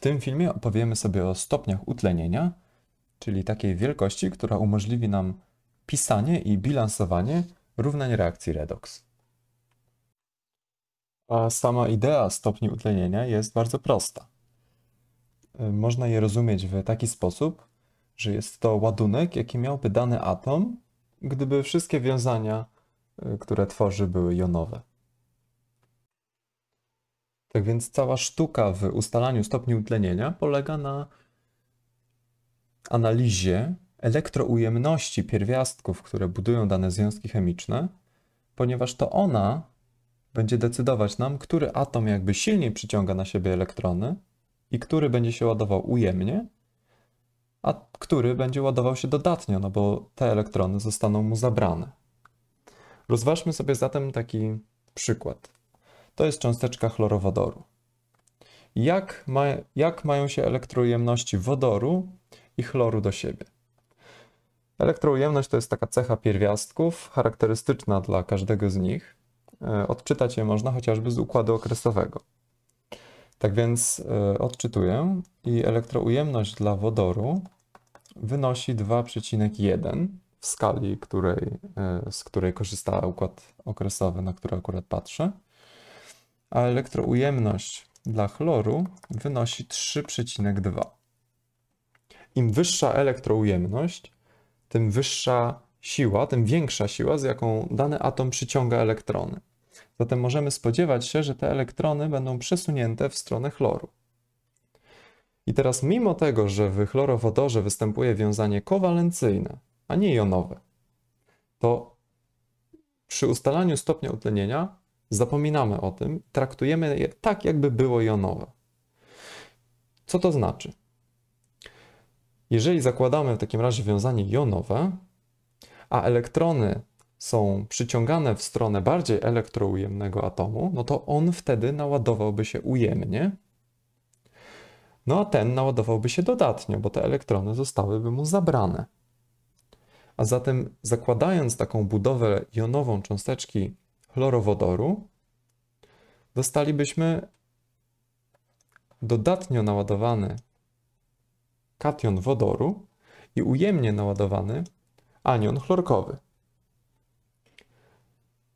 W tym filmie opowiemy sobie o stopniach utlenienia, czyli takiej wielkości, która umożliwi nam pisanie i bilansowanie równań reakcji redox. A sama idea stopni utlenienia jest bardzo prosta. Można je rozumieć w taki sposób, że jest to ładunek, jaki miałby dany atom, gdyby wszystkie wiązania, y, które tworzy, były jonowe. Tak więc cała sztuka w ustalaniu stopni utlenienia polega na analizie elektroujemności pierwiastków, które budują dane związki chemiczne, ponieważ to ona będzie decydować nam, który atom jakby silniej przyciąga na siebie elektrony i który będzie się ładował ujemnie, a który będzie ładował się dodatnio, no bo te elektrony zostaną mu zabrane. Rozważmy sobie zatem taki przykład to jest cząsteczka chlorowodoru. Jak, ma, jak mają się elektroujemności wodoru i chloru do siebie? Elektroujemność to jest taka cecha pierwiastków, charakterystyczna dla każdego z nich. E, odczytać je można chociażby z układu okresowego. Tak więc e, odczytuję i elektroujemność dla wodoru wynosi 2,1 w skali, której, e, z której korzysta układ okresowy, na który akurat patrzę a elektroujemność dla chloru wynosi 3,2. Im wyższa elektroujemność, tym wyższa siła, tym większa siła, z jaką dany atom przyciąga elektrony. Zatem możemy spodziewać się, że te elektrony będą przesunięte w stronę chloru. I teraz, mimo tego, że w chlorowodorze występuje wiązanie kowalencyjne, a nie jonowe, to przy ustalaniu stopnia utlenienia Zapominamy o tym, traktujemy je tak, jakby było jonowe. Co to znaczy? Jeżeli zakładamy w takim razie wiązanie jonowe, a elektrony są przyciągane w stronę bardziej elektroujemnego atomu, no to on wtedy naładowałby się ujemnie, no a ten naładowałby się dodatnio, bo te elektrony zostałyby mu zabrane. A zatem zakładając taką budowę jonową cząsteczki chlorowodoru, dostalibyśmy dodatnio naładowany kation wodoru i ujemnie naładowany anion chlorkowy.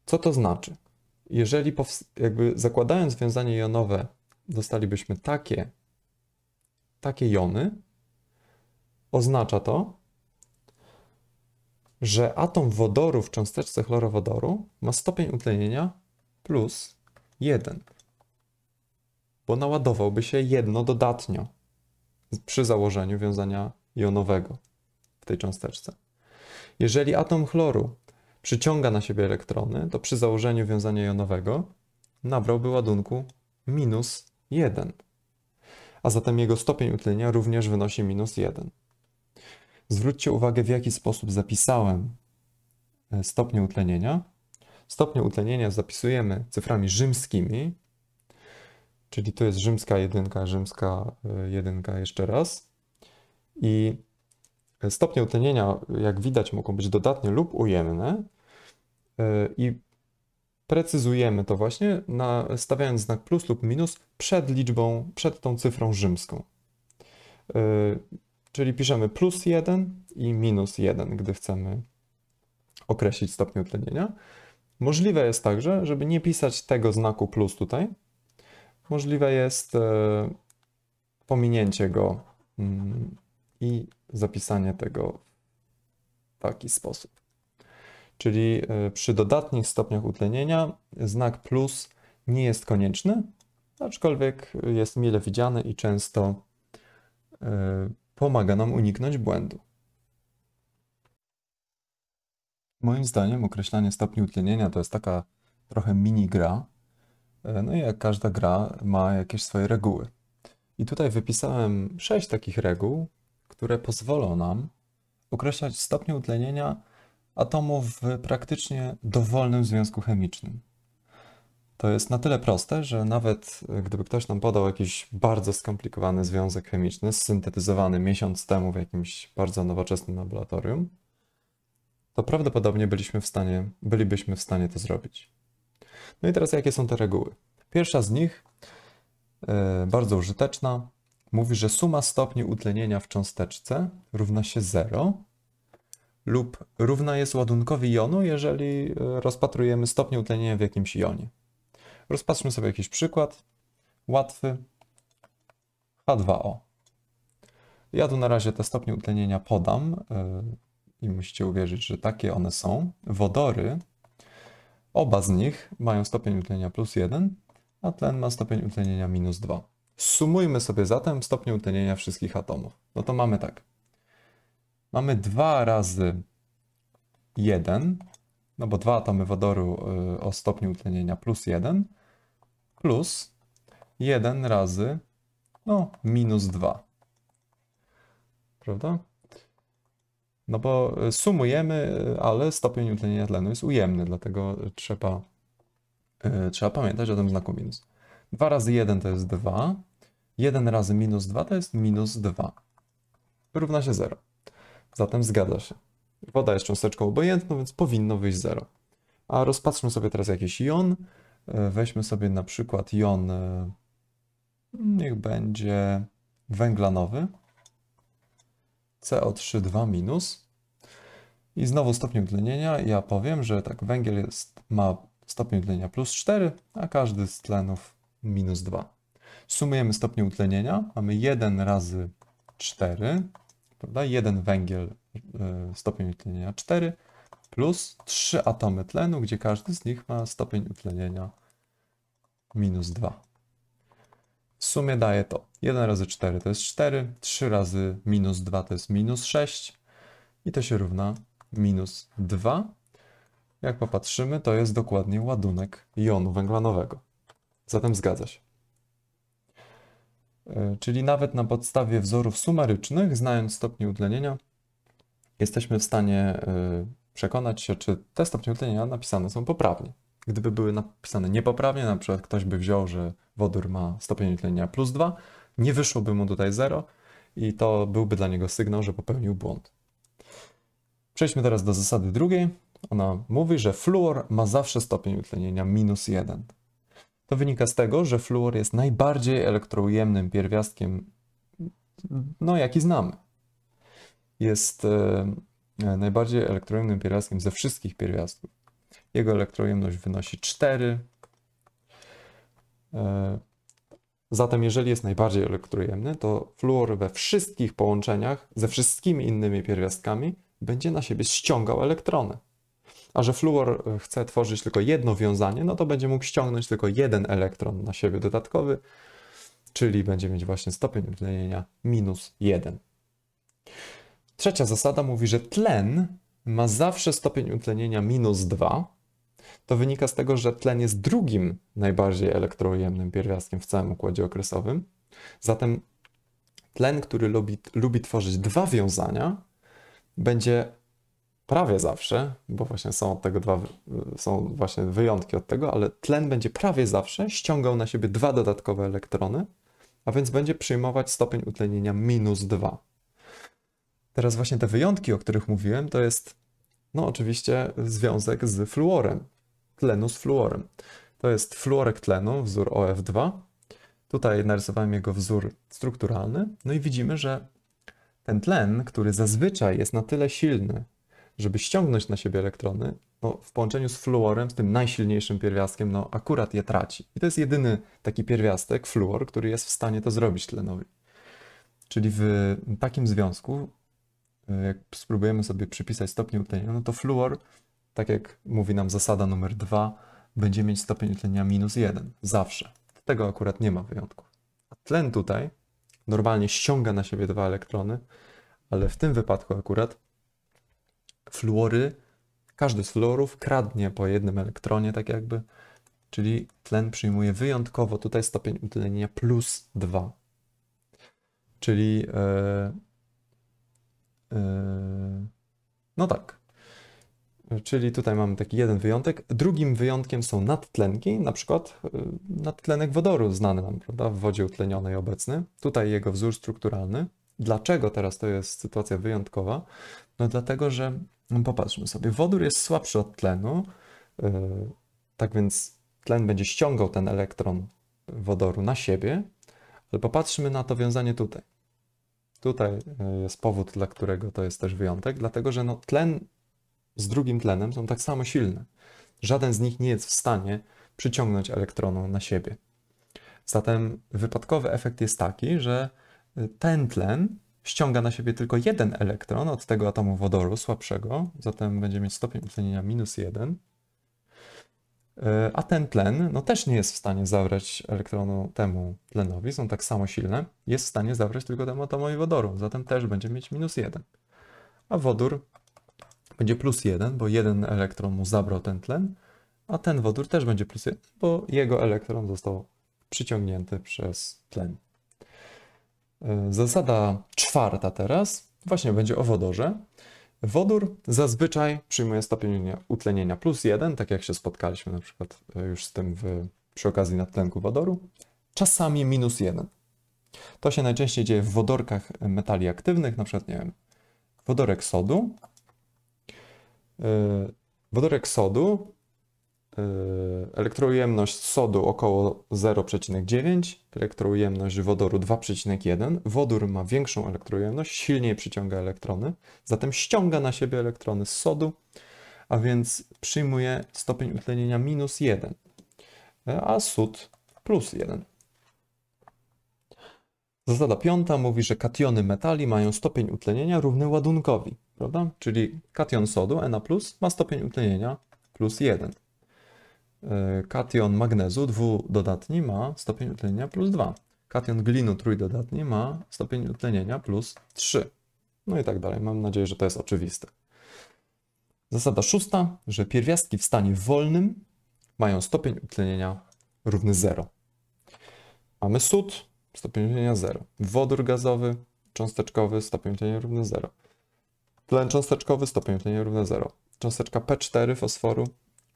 Co to znaczy? Jeżeli jakby zakładając związanie jonowe, dostalibyśmy takie, takie jony, oznacza to, że atom wodoru w cząsteczce chlorowodoru ma stopień utlenienia plus 1, bo naładowałby się jedno dodatnio przy założeniu wiązania jonowego w tej cząsteczce. Jeżeli atom chloru przyciąga na siebie elektrony, to przy założeniu wiązania jonowego nabrałby ładunku minus 1, a zatem jego stopień utlenienia również wynosi minus 1. Zwróćcie uwagę, w jaki sposób zapisałem e, stopnie utlenienia. Stopnie utlenienia zapisujemy cyframi rzymskimi, czyli to jest rzymska jedynka, rzymska e, jedynka jeszcze raz. I e, stopnie utlenienia, jak widać, mogą być dodatnie lub ujemne. I precyzujemy to właśnie, na, stawiając znak plus lub minus przed liczbą, przed tą cyfrą rzymską. Czyli piszemy plus 1 i minus 1, gdy chcemy określić stopień utlenienia. Możliwe jest także, żeby nie pisać tego znaku plus tutaj. Możliwe jest e, pominięcie go mm, i zapisanie tego w taki sposób. Czyli e, przy dodatnich stopniach utlenienia znak plus nie jest konieczny, aczkolwiek jest mile widziany i często e, pomaga nam uniknąć błędu. Moim zdaniem określanie stopni utlenienia to jest taka trochę mini gra. E, no i jak każda gra ma jakieś swoje reguły. I tutaj wypisałem sześć takich reguł, które pozwolą nam określać stopnie utlenienia atomów w praktycznie dowolnym związku chemicznym to jest na tyle proste, że nawet e, gdyby ktoś nam podał jakiś bardzo skomplikowany związek chemiczny, syntetyzowany miesiąc temu w jakimś bardzo nowoczesnym laboratorium, to prawdopodobnie byliśmy w stanie, bylibyśmy w stanie to zrobić. No i teraz jakie są te reguły? Pierwsza z nich, e, bardzo użyteczna, mówi, że suma stopni utlenienia w cząsteczce równa się 0 lub równa jest ładunkowi jonu, jeżeli e, rozpatrujemy stopnie utlenienia w jakimś jonie. Rozpatrzmy sobie jakiś przykład. Łatwy. H2O. Ja tu na razie te stopnie utlenienia podam y, i musicie uwierzyć, że takie one są. Wodory, oba z nich mają stopień utlenienia plus 1, a tlen ma stopień utlenienia minus 2. Sumujmy sobie zatem stopnie utlenienia wszystkich atomów. No to mamy tak. Mamy 2 razy 1 no bo dwa atomy wodoru y, o stopniu utlenienia plus 1, plus 1 razy, no, minus 2. Prawda? No bo y, sumujemy, y, ale stopień utlenienia tlenu jest ujemny, dlatego trzeba, trzeba pamiętać o tym znaku minus. 2 razy 1 to jest 2, 1 razy minus 2 to jest minus 2. Równa się 0. Zatem zgadza się. Woda jest cząsteczką obojętną, więc powinno wyjść 0. A rozpatrzmy sobie teraz jakiś jon. E, weźmy sobie na przykład jon, e, niech będzie węglanowy. CO3,2 minus. I znowu stopień utlenienia. Ja powiem, że tak, węgiel jest, ma stopień utlenienia plus 4, a każdy z tlenów minus 2. Sumujemy stopnie utlenienia. Mamy 1 razy 4 prawda? Jeden węgiel y, stopień utlenienia 4 plus 3 atomy tlenu, gdzie każdy z nich ma stopień utlenienia minus 2. W sumie daje to 1 razy 4 to jest 4, 3 razy minus 2 to jest minus 6 i to się równa minus 2. Jak popatrzymy, to jest dokładnie ładunek jonu węglanowego. Zatem zgadza się. E, czyli nawet na podstawie wzorów sumarycznych, znając stopnie utlenienia, jesteśmy w stanie e, przekonać się, czy te stopnie utlenienia napisane są poprawnie. Gdyby były napisane niepoprawnie, na przykład ktoś by wziął, że wodór ma stopień utlenienia plus 2, nie wyszłoby mu tutaj 0 i to byłby dla niego sygnał, że popełnił błąd. Przejdźmy teraz do zasady drugiej. Ona mówi, że fluor ma zawsze stopień utlenienia minus 1. To wynika z tego, że fluor jest najbardziej elektroujemnym pierwiastkiem, no jaki znamy. Jest e, e najbardziej elektroujemnym pierwiastkiem ze wszystkich pierwiastków. Jego elektroujemność wynosi 4. E, zatem jeżeli jest najbardziej elektroujemny, to fluor we wszystkich połączeniach ze wszystkimi innymi pierwiastkami będzie na siebie ściągał elektrony. A że fluor e, chce tworzyć tylko jedno wiązanie, no to będzie mógł ściągnąć tylko jeden elektron na siebie dodatkowy, czyli będzie mieć właśnie stopień utlenienia minus 1. Trzecia zasada mówi, że tlen ma zawsze stopień utlenienia minus 2. To wynika z tego, że tlen jest drugim najbardziej elektroujemnym pierwiastkiem w całym układzie okresowym. Zatem tlen, który lubi, lubi tworzyć dwa wiązania, będzie prawie zawsze, bo właśnie są od tego dwa, są właśnie wyjątki od tego, ale tlen będzie prawie zawsze ściągał na siebie dwa dodatkowe elektrony, a więc będzie przyjmować stopień utlenienia minus 2. Teraz właśnie te wyjątki, o których mówiłem, to jest no oczywiście związek z fluorem, tlenu z fluorem. To jest fluorek tlenu, wzór OF2. Tutaj narysowałem jego wzór strukturalny. No i widzimy, że ten tlen, który zazwyczaj jest na tyle silny, żeby ściągnąć na siebie elektrony, bo w połączeniu z fluorem, z tym najsilniejszym pierwiastkiem, no akurat je traci. I to jest jedyny taki pierwiastek, fluor, który jest w stanie to zrobić tlenowi. Czyli w takim związku, y, jak spróbujemy sobie przypisać stopień utlenienia, no to fluor, tak jak mówi nam zasada numer dwa, będzie mieć stopień utlenienia minus jeden zawsze. Tego akurat nie ma wyjątku. A tlen tutaj normalnie ściąga na siebie dwa elektrony, ale w tym wypadku akurat fluory, każdy z fluorów kradnie po jednym elektronie, tak jakby, czyli tlen przyjmuje wyjątkowo tutaj stopień utlenienia plus 2. Czyli yy, yy, no tak. Czyli tutaj mamy taki jeden wyjątek. Drugim wyjątkiem są nadtlenki, na przykład e, nadtlenek wodoru znany nam, prawda, w wodzie utlenionej obecny. Tutaj jego wzór strukturalny. Dlaczego teraz to jest sytuacja wyjątkowa? No dlatego, że no popatrzmy sobie, wodór jest słabszy od tlenu, e, tak więc tlen będzie ściągał ten elektron wodoru na siebie, ale popatrzmy na to wiązanie tutaj. Tutaj e, jest powód, dla którego to jest też wyjątek, dlatego że no, tlen z drugim tlenem są tak samo silne. Żaden z nich nie jest w stanie przyciągnąć elektronu na siebie. Zatem wypadkowy efekt jest taki, że e, ten tlen ściąga na siebie tylko jeden elektron od tego atomu wodoru słabszego, zatem będzie mieć stopień utlenienia minus jeden. E, a ten tlen no, też nie jest w stanie zabrać elektronu temu tlenowi, są tak samo silne, jest w stanie zabrać tylko temu atomowi wodoru, zatem też będzie mieć minus jeden. A wodór będzie plus jeden, bo jeden elektron mu zabrał ten tlen, a ten wodór też będzie plus jeden, bo jego elektron został przyciągnięty przez tlen. E, zasada czwarta teraz właśnie będzie o wodorze. Wodór zazwyczaj przyjmuje stopień utlenienia plus 1, tak jak się spotkaliśmy na przykład e, już z tym w, przy okazji nadtlenku wodoru, czasami minus 1. To się najczęściej dzieje w wodorkach metali aktywnych, na przykład, nie wiem, wodorek sodu. E, wodorek sodu Yy, elektroujemność sodu około 0,9, elektroujemność wodoru 2,1. Wodór ma większą elektroujemność, silniej przyciąga elektrony, zatem ściąga na siebie elektrony z sodu, a więc przyjmuje stopień utlenienia minus 1, a sód plus 1. Zasada piąta mówi, że kationy metali mają stopień utlenienia równy ładunkowi, prawda? Czyli kation sodu Na+, ma stopień utlenienia plus 1. E, kation magnezu dwudodatni ma stopień utlenienia plus 2. Kation glinu trójdodatni ma stopień utlenienia plus 3. No i tak dalej. Mam nadzieję, że to jest oczywiste. Zasada szósta, że pierwiastki w stanie wolnym mają stopień utlenienia równy 0. Mamy sód, stopień utlenienia 0. Wodór gazowy, cząsteczkowy, stopień utlenienia równy 0. Tlen cząsteczkowy, stopień utlenienia równy 0. Cząsteczka P4 fosforu,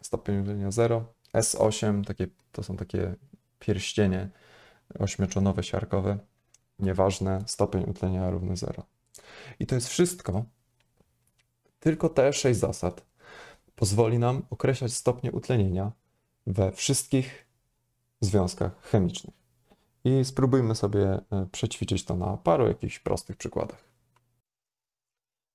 stopień utlenienia 0. S8, takie, to są takie pierścienie ośmioczonowe, siarkowe, nieważne, stopień utlenienia równy 0. I to jest wszystko. Tylko te 6 zasad pozwoli nam określać stopnie utlenienia we wszystkich związkach chemicznych. I spróbujmy sobie e, przećwiczyć to na paru jakichś prostych przykładach.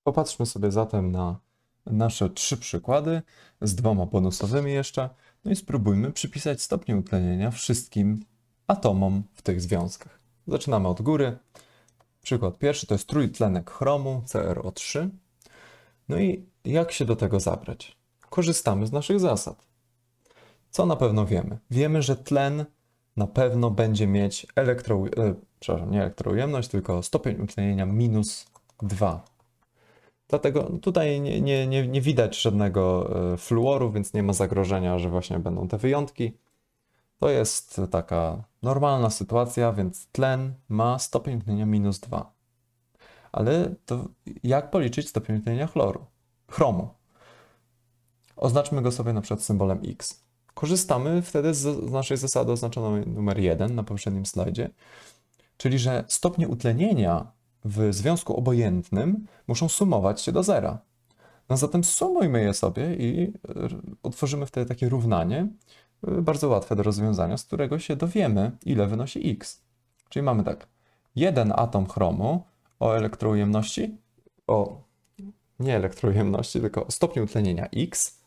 Popatrzmy sobie zatem na nasze trzy przykłady z dwoma bonusowymi jeszcze. No i spróbujmy przypisać stopnie utlenienia wszystkim atomom w tych związkach. Zaczynamy od góry. Przykład pierwszy to jest trójtlenek chromu CrO3. No i jak się do tego zabrać? Korzystamy z naszych zasad. Co na pewno wiemy? Wiemy, że tlen na pewno będzie mieć elektro, e, przepraszam, nie elektroujemność, tylko stopień utlenienia minus 2. Dlatego tutaj nie, nie, nie, nie widać żadnego e, fluoru, więc nie ma zagrożenia, że właśnie będą te wyjątki. To jest taka normalna sytuacja, więc tlen ma stopień utlenienia minus 2. Ale to jak policzyć stopień utlenienia chloru? Chromu. Oznaczmy go sobie na przykład symbolem X. Korzystamy wtedy z naszej zasady oznaczonej numer 1 na poprzednim slajdzie, czyli że stopnie utlenienia w związku obojętnym muszą sumować się do zera. No zatem sumujmy je sobie i e, otworzymy wtedy takie równanie, e, bardzo łatwe do rozwiązania, z którego się dowiemy, ile wynosi x. Czyli mamy tak, jeden atom chromu o elektroujemności, o nie elektroujemności, tylko o stopniu utlenienia x,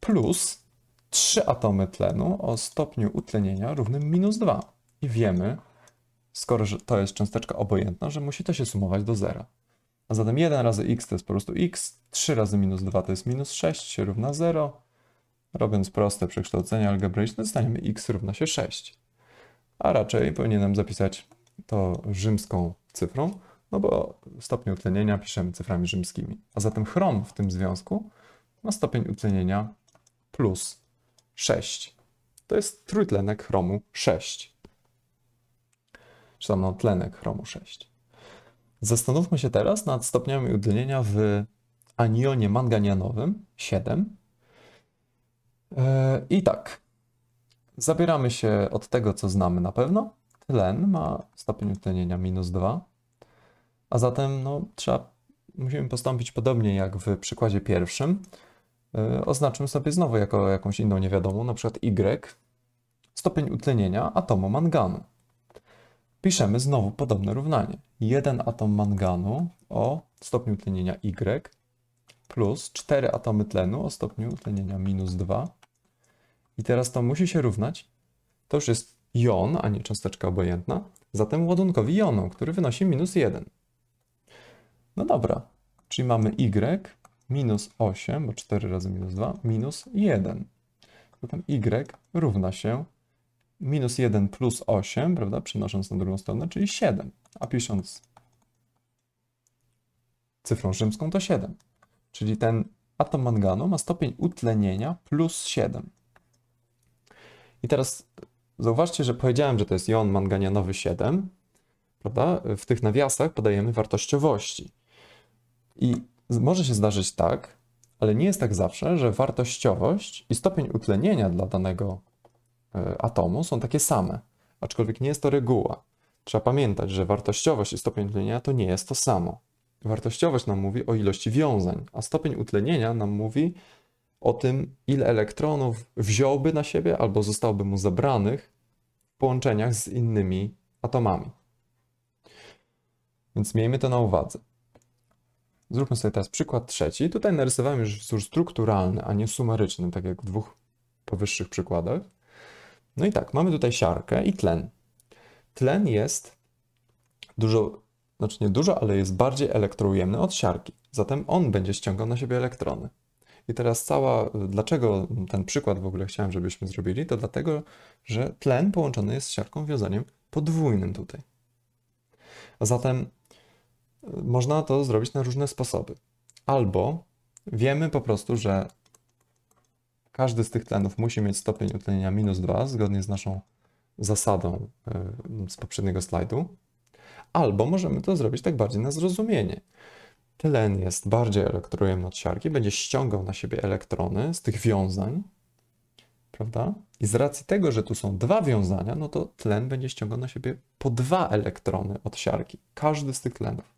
plus trzy atomy tlenu o stopniu utlenienia równym minus 2. I wiemy, skoro to jest cząsteczka obojętna, że musi to się sumować do zera. A zatem 1 razy x to jest po prostu x, 3 razy minus 2 to jest minus 6, się równa 0. Robiąc proste przekształcenie algebraiczne, dostaniemy x równa się 6. A raczej powinienem zapisać to rzymską cyfrą, no bo stopień utlenienia piszemy cyframi rzymskimi. A zatem chrom w tym związku ma stopień utlenienia plus 6. To jest trójtlenek chromu 6 czy tam no, tlenek chromu 6. Zastanówmy się teraz nad stopniami udlenienia w anionie manganianowym 7. E, I tak, zabieramy się od tego, co znamy na pewno. Tlen ma stopień utlenienia minus 2, a zatem no, trzeba, musimy postąpić podobnie jak w przykładzie pierwszym. E, oznaczmy sobie znowu jako jakąś inną niewiadomą, na przykład Y, stopień utlenienia atomu manganu piszemy znowu podobne równanie. Jeden atom manganu o stopniu utlenienia Y plus 4 atomy tlenu o stopniu utlenienia minus 2. I teraz to musi się równać. To już jest jon, a nie cząsteczka obojętna. Zatem ładunkowi jonu, który wynosi minus 1. No dobra, czyli mamy y minus 8, bo 4 razy minus 2, minus 1. Zatem y równa się minus 1 plus 8, prawda, przenosząc na drugą stronę, czyli 7, a pisząc cyfrą rzymską to 7. Czyli ten atom manganu ma stopień utlenienia plus 7. I teraz zauważcie, że powiedziałem, że to jest jon manganianowy 7, prawda? W tych nawiasach podajemy wartościowości. I może się zdarzyć tak, ale nie jest tak zawsze, że wartościowość i stopień utlenienia dla danego E, atomu są takie same, aczkolwiek nie jest to reguła. Trzeba pamiętać, że wartościowość i stopień utlenienia to nie jest to samo. Wartościowość nam mówi o ilości wiązań, a stopień utlenienia nam mówi o tym, ile elektronów wziąłby na siebie albo zostałby mu zabranych w połączeniach z innymi atomami. Więc miejmy to na uwadze. Zróbmy sobie teraz przykład trzeci. Tutaj narysowałem już wzór strukturalny, a nie sumaryczny, tak jak w dwóch powyższych przykładach. No i tak, mamy tutaj siarkę i tlen. Tlen jest dużo, znaczy nie dużo, ale jest bardziej elektroujemny od siarki. Zatem on będzie ściągał na siebie elektrony. I teraz cała, dlaczego ten przykład w ogóle chciałem, żebyśmy zrobili, to dlatego, że tlen połączony jest z siarką wiązaniem podwójnym tutaj. A zatem e, można to zrobić na różne sposoby. Albo wiemy po prostu, że każdy z tych tlenów musi mieć stopień utlenienia minus 2 zgodnie z naszą zasadą y, z poprzedniego slajdu. Albo możemy to zrobić tak bardziej na zrozumienie. Tlen jest bardziej elektrujemny od siarki, będzie ściągał na siebie elektrony z tych wiązań, prawda? I z racji tego, że tu są dwa wiązania, no to tlen będzie ściągał na siebie po dwa elektrony od siarki, każdy z tych tlenów.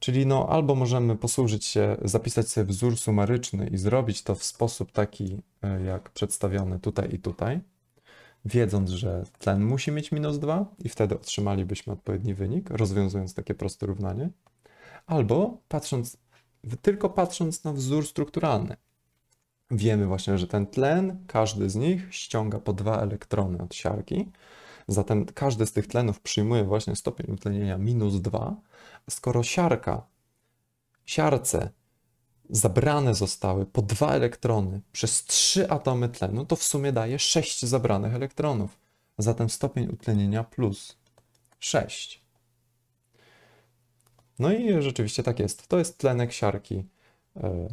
Czyli no, albo możemy posłużyć się, zapisać sobie wzór sumaryczny i zrobić to w sposób taki, e, jak przedstawiony tutaj i tutaj, wiedząc, że tlen musi mieć minus 2 i wtedy otrzymalibyśmy odpowiedni wynik, rozwiązując takie proste równanie. Albo patrząc, tylko patrząc na wzór strukturalny. Wiemy właśnie, że ten tlen, każdy z nich ściąga po dwa elektrony od siarki, Zatem każdy z tych tlenów przyjmuje właśnie stopień utlenienia minus 2. Skoro siarka, siarce zabrane zostały po dwa elektrony przez trzy atomy tlenu, to w sumie daje 6 zabranych elektronów. Zatem stopień utlenienia plus 6. No i rzeczywiście tak jest. To jest tlenek siarki, e,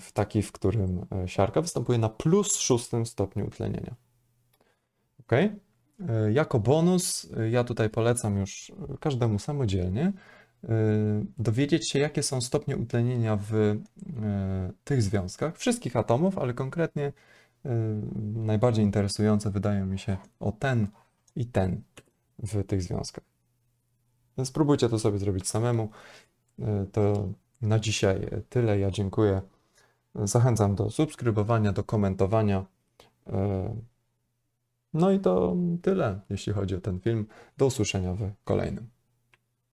w taki, w którym e, siarka występuje na plus szóstym stopniu utlenienia. Okay? E, jako bonus, e, ja tutaj polecam już e, każdemu samodzielnie, dowiedzieć się, jakie są stopnie utlenienia w tych związkach, wszystkich atomów, ale konkretnie najbardziej interesujące wydają mi się o ten i ten w tych związkach. Spróbujcie to sobie zrobić samemu. To na dzisiaj tyle. Ja dziękuję. Zachęcam do subskrybowania, do komentowania. No i to tyle, jeśli chodzi o ten film. Do usłyszenia w kolejnym.